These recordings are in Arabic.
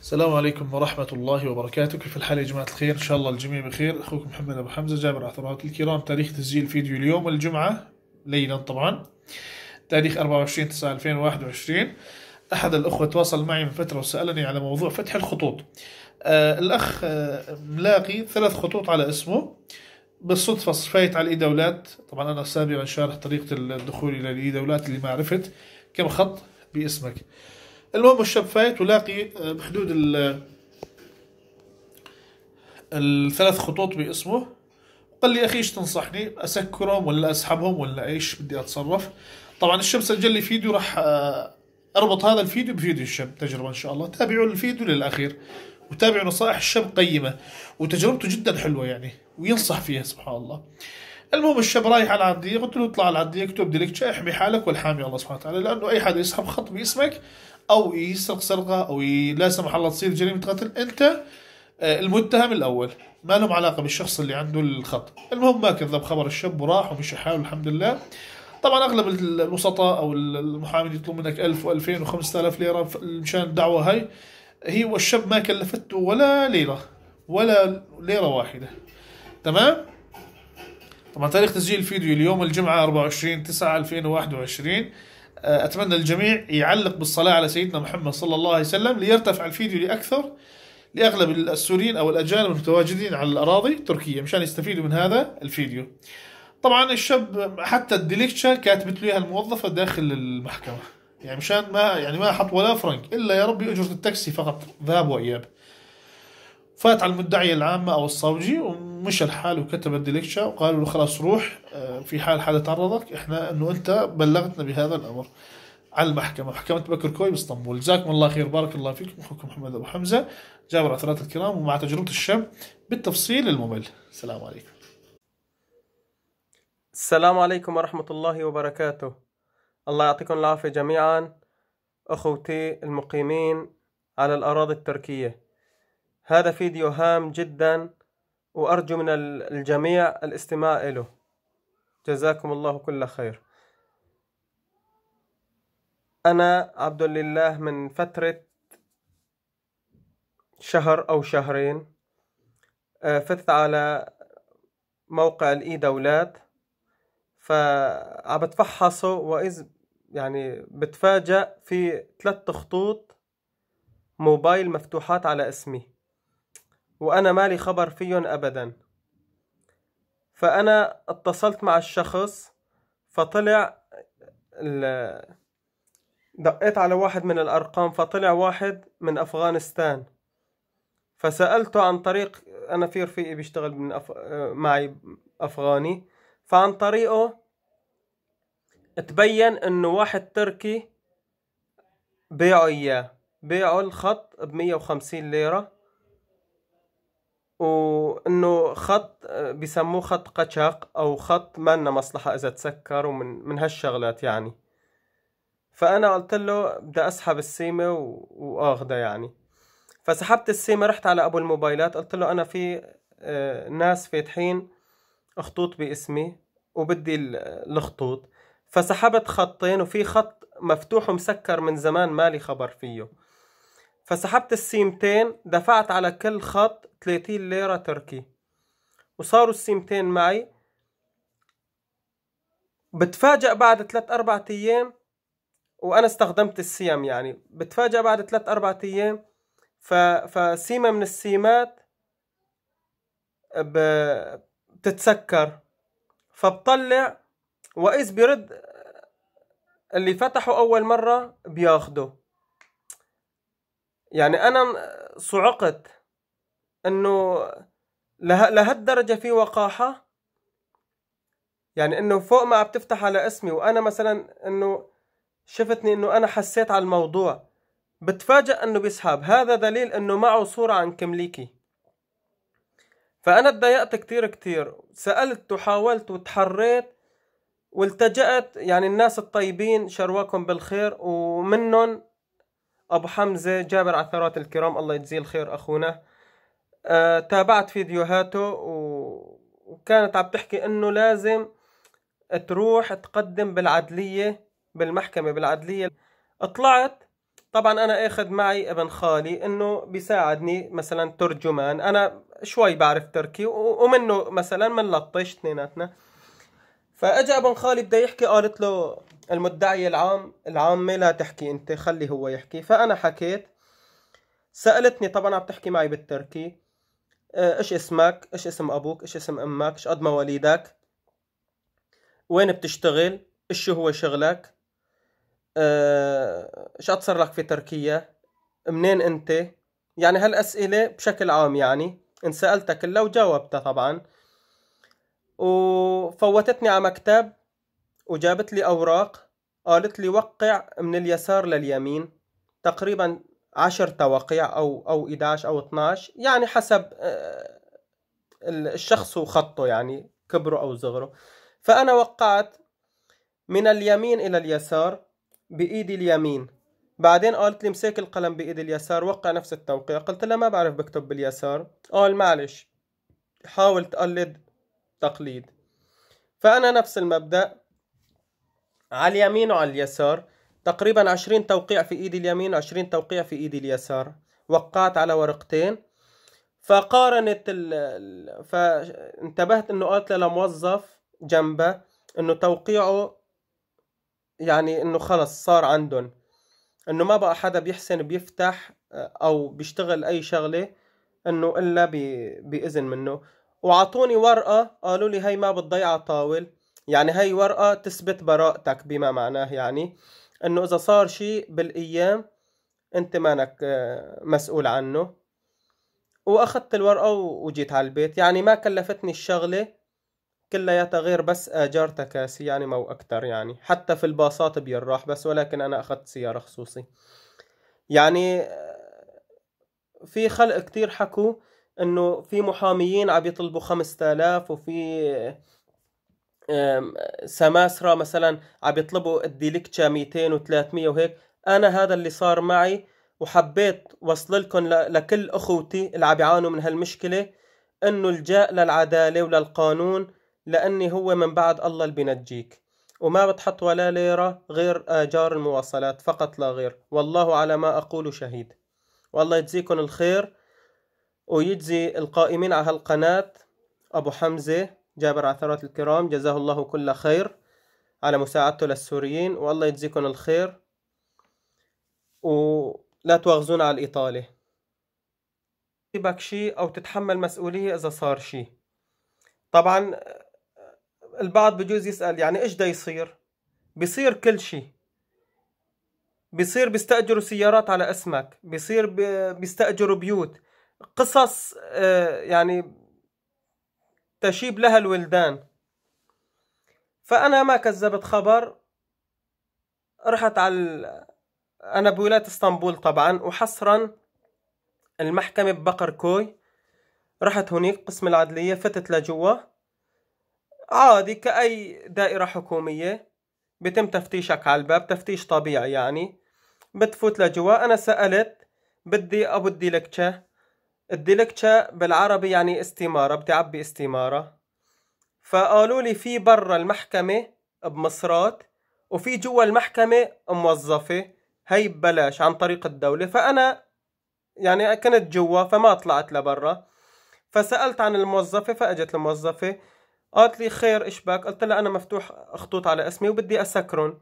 السلام عليكم ورحمة الله وبركاته كيف الحال يا جماعة الخير إن شاء الله الجميع بخير أخوكم محمد أبو حمزة جابر عثرات الكرام تاريخ تسجيل فيديو اليوم الجمعة ليلا طبعا تاريخ 24 9 2021 أحد الأخوة تواصل معي من فترة وسألني على موضوع فتح الخطوط آه الأخ آه ملاقي ثلاث خطوط على اسمه بالصدفة صفيت علي الإيدولات طبعا أنا سابقا شارح طريقة الدخول الي الإيدولات اللي ما عرفت كم خط باسمك المهم فايت ولاقي آه، بحدود ال الثلاث خطوط باسمه قال لي اخي ايش تنصحني اسكرهم ولا اسحبهم ولا ايش بدي اتصرف طبعا الشاب سجل لي فيديو راح آه، اربط هذا الفيديو بفيديو الشاب تجربه ان شاء الله تابعوا الفيديو للاخير وتابعوا نصائح الشاب قيمه وتجربته جدا حلوه يعني وينصح فيها سبحان الله المهم الشاب رايح على العديه قلت له اطلع على العديه اكتب ديليكتشا احمي حالك والحامي الله سبحانه وتعالى لانه اي حد يسحب خط باسمك او يسرق سرقه او ي... لا سمح الله تصير جريمه قتل انت آه، المتهم الاول ما لهم علاقه بالشخص اللي عنده الخط المهم ما كذب خبر الشاب وراح ومشي حاله الحمد لله طبعا اغلب الوسطاء او المحامين يطلب منك 1000 و2000 و5000 ليره مشان الدعوه هاي هي والشاب ما كلفته ولا ليره ولا ليره واحده تمام طبعا تاريخ تسجيل الفيديو اليوم الجمعه 24 9 2021 آه، أتمنى الجميع يعلق بالصلاة على سيدنا محمد صلى الله عليه وسلم ليرتفع الفيديو لأكثر لأغلب السوريين أو الأجانب المتواجدين على الأراضي التركية مشان يستفيدوا من هذا الفيديو طبعا الشاب حتى الديليكتشا كاتبت له الموظفة داخل المحكمة يعني مشان ما يعني ما حط ولا فرنك إلا يا ربي أجرة التاكسي فقط ذهاب وإياب فات على المدعية العامة أو الصوجي مشى الحال وكتب الدليكشا وقالوا له خلاص روح آه، في حال حدا تعرضك احنا انه انت بلغتنا بهذا الامر على المحكمة محكمة بكر كوي باسطنبول جزاكم الله خير بارك الله فيكم أخوكم محمد أبو حمزة جابر عثرات الكرام ومع تجربة الشاب بالتفصيل الممل السلام عليكم السلام عليكم ورحمة الله وبركاته الله يعطيكم العافية جميعا أخوتي المقيمين على الأراضي التركية هذا فيديو هام جدا وأرجو من الجميع الاستماع له جزاكم الله كل خير أنا عبد الله من فترة شهر أو شهرين آه، فت على موقع الإي دولات فعم بتفحصه وإذ يعني بتفاجأ في ثلاث خطوط موبايل مفتوحات على اسمي وأنا مالي خبر فيهم أبدا فأنا اتصلت مع الشخص فطلع دقيت على واحد من الأرقام فطلع واحد من أفغانستان فسألته عن طريق أنا في رفيقي بيشتغل من أف... معي أفغاني فعن طريقه تبين إنه واحد تركي بيعه إياه بيعه الخط بمية وخمسين ليرة وانه خط بسموه خط قشاق او خط لنا مصلحه اذا تسكر ومن من هالشغلات يعني فانا قلت له بدي اسحب السيمه و... يعني فسحبت السيمه رحت على ابو الموبايلات قلت له انا في آه، ناس فاتحين خطوط باسمي وبدي الخطوط فسحبت خطين وفي خط مفتوح ومسكر من زمان مالي خبر فيه فسحبت السيمتين دفعت على كل خط 30 ليرة تركي وصاروا السيمتين معي بتفاجأ بعد 3 أربعة أيام وأنا استخدمت السيم يعني بتفاجأ بعد 3 أربعة أيام ف... فسيمة من السيمات ب... بتتسكر فبطلع وإذ برد اللي فتحه أول مرة بياخده يعني انا صعقت انه لهالدرجه في وقاحه يعني انه فوق ما عم تفتح على اسمي وانا مثلا انه شفتني انه انا حسيت على الموضوع بتفاجئ انه بيسحب هذا دليل انه معه صورة عن كمليكي فانا تضايقت كتير كتير سألت وحاولت وتحريت والتجأت يعني الناس الطيبين شرواكم بالخير ومنهم أبو حمزة جابر عثرات الكرام الله يجزيه الخير أخونا أه تابعت فيديوهاته و... وكانت عم تحكي إنه لازم تروح تقدم بالعدلية بالمحكمة بالعدلية طلعت طبعا أنا أخذ معي ابن خالي إنه بيساعدني مثلا ترجمان أنا شوي بعرف تركي و... ومنه مثلا منلطش اثنيناتنا فاجى ابن خالي بده يحكي قالت له المدعي العام العامة لا تحكي انت خلي هو يحكي فأنا حكيت سألتني طبعا عم تحكي معي بالتركي آه، ايش اسمك ايش اسم ابوك ايش اسم امك ايش قد مواليدك وين بتشتغل ايش هو شغلك آه، ايش قد صار لك في تركيا منين انت يعني هالاسئله بشكل عام يعني ان سألتك كلها وجاوبتها طبعا وفوتتني على مكتب وجابت لي أوراق قالت لي وقع من اليسار لليمين تقريبا عشر توقيع أو أو 11 أو 12 يعني حسب آه، الشخص وخطه يعني كبره أو صغره فأنا وقعت من اليمين إلى اليسار بإيدي اليمين بعدين قالت لي مسك القلم بإيدي اليسار وقع نفس التوقيع قلت لها ما بعرف بكتب باليسار قال معلش حاول تقلد تقليد فأنا نفس المبدأ على اليمين وعلى اليسار تقريبا عشرين توقيع في ايدي اليمين وعشرين توقيع في ايدي اليسار وقعت على ورقتين فقارنت ال... فانتبهت انه قالت لموظف جنبه انه توقيعه يعني انه خلص صار عندهم انه ما بقى حدا بيحسن بيفتح آه، او بيشتغل اي شغله انه الا ب... باذن منه وعطوني ورقه قالوا لي هي ما بتضيع طاول يعني هاي ورقة تثبت براءتك بما معناه يعني انه اذا صار شيء بالايام انت مانك آه، مسؤول عنه واخذت الورقة وجيت على البيت يعني ما كلفتني الشغلة كلياتها غير بس اجار تكاسي يعني مو اكتر يعني حتى في الباصات بيراح بس ولكن انا اخذت سيارة خصوصي يعني آه، في خلق كتير حكوا انه في محاميين عم يطلبوا خمسة الاف وفي سماسرة مثلا عم يطلبوا الديلكتشا 200 و300 وهيك انا هذا اللي صار معي وحبيت وصل لكم لكل اخوتي اللي عم يعانوا من هالمشكله انه الجاء للعداله وللقانون لاني هو من بعد الله اللي بنجيك وما بتحط ولا ليره غير اجار المواصلات فقط لا غير والله على ما اقول شهيد والله يجزيكم الخير ويجزي القائمين على هالقناه ابو حمزه جابر عثرات الكرام جزاه الله كل خير على مساعدته للسوريين والله يجزيكم الخير ولا تواخذونا على الإطالة تبك شيء أو تتحمل مسؤولية إذا صار شيء طبعا البعض بجوز يسأل يعني إيش دا يصير بيصير كل شيء بيصير بيستأجروا سيارات على اسمك بيصير بيستأجروا بيوت قصص آه، يعني تشيب لها الولدان فأنا ما كذبت خبر رحت على أنا بولاية اسطنبول طبعا وحصرا المحكمة ببقر كوي رحت هناك قسم العدلية فتت لجوا عادي كأي دائرة حكومية بتم تفتيشك على الباب تفتيش طبيعي يعني بتفوت لجوا أنا سألت بدي أبو الديلكتشة الديلكتشا بالعربي يعني استمارة بتعبي استمارة فقالوا لي في برا المحكمة بمصرات وفي جوا المحكمة موظفة هي ببلاش عن طريق الدولة فأنا يعني كنت جوا فما طلعت لبرا فسألت عن الموظفة فأجت الموظفة قالت لي خير إيش بك قلت لها أنا مفتوح خطوط على اسمي وبدي اسكرهم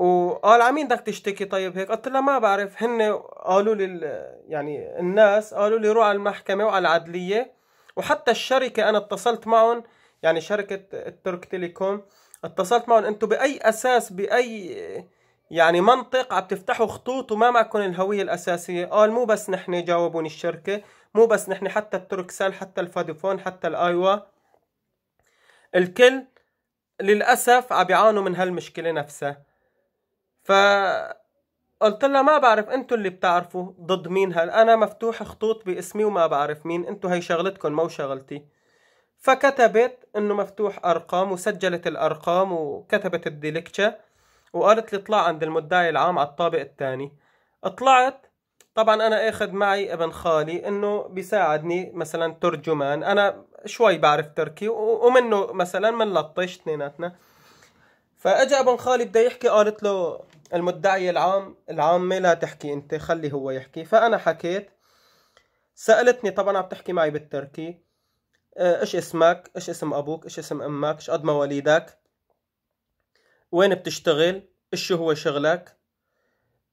وقال آه، عمين بدك تشتكي طيب هيك قلت له ما بعرف هن قالوا لي يعني الناس قالوا لي روح على المحكمه وعلى العدليه وحتى الشركه انا اتصلت معهم يعني شركه الترك تيليكوم اتصلت معهم انتم باي اساس باي يعني منطق عم تفتحوا خطوط وما معكم الهويه الاساسيه قال مو بس نحن جاوبوني الشركه مو بس نحن حتى التركسال حتى الفاديفون حتى الايوا الكل للاسف عم يعانوا من هالمشكله نفسها فقلت لها ما بعرف انتوا اللي بتعرفوا ضد مين هل انا مفتوح خطوط باسمي وما بعرف مين انتوا هي شغلتكم مو شغلتي فكتبت انه مفتوح ارقام وسجلت الارقام وكتبت الديلكتشا وقالت لي اطلع عند المدعي العام على الطابق الثاني طلعت طبعا انا اخذ معي ابن خالي انه بيساعدني مثلا ترجمان انا شوي بعرف تركي ومنه مثلا منلطش اثنيناتنا فاجى ابن خالد بده يحكي قالت له المدعي العام العامه لا تحكي انت خلي هو يحكي فانا حكيت سالتني طبعا عم تحكي معي بالتركي آه، ايش اسمك ايش اسم ابوك ايش اسم امك ايش قد مواليدك وين بتشتغل ايش هو شغلك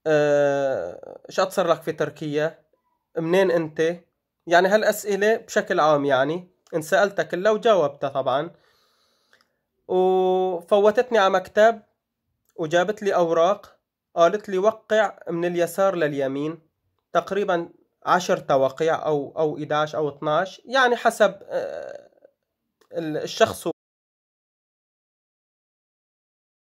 ايش قد صار لك في تركيا منين انت يعني هالاسئله بشكل عام يعني انسالتها كلها وجاوبتها طبعا وفوتتني على مكتب وجابت لي أوراق قالت لي وقع من اليسار لليمين تقريبا عشر توقيع أو أو 11 أو 12 يعني حسب آه، الشخص